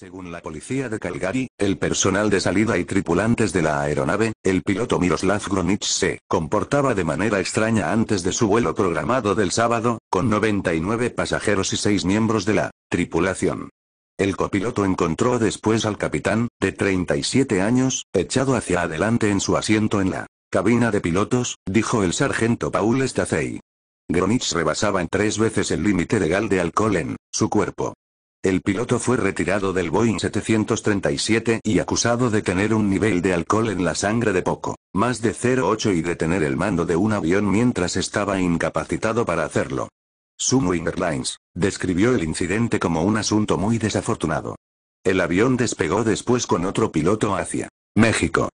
Según la policía de Calgary, el personal de salida y tripulantes de la aeronave, el piloto Miroslav Gronich se comportaba de manera extraña antes de su vuelo programado del sábado, con 99 pasajeros y 6 miembros de la tripulación. El copiloto encontró después al capitán, de 37 años, echado hacia adelante en su asiento en la cabina de pilotos, dijo el sargento Paul Stacey. Gronich rebasaba en tres veces el límite legal de alcohol en su cuerpo, el piloto fue retirado del Boeing 737 y acusado de tener un nivel de alcohol en la sangre de poco, más de 0,8 y de tener el mando de un avión mientras estaba incapacitado para hacerlo. Sumo Airlines describió el incidente como un asunto muy desafortunado. El avión despegó después con otro piloto hacia México,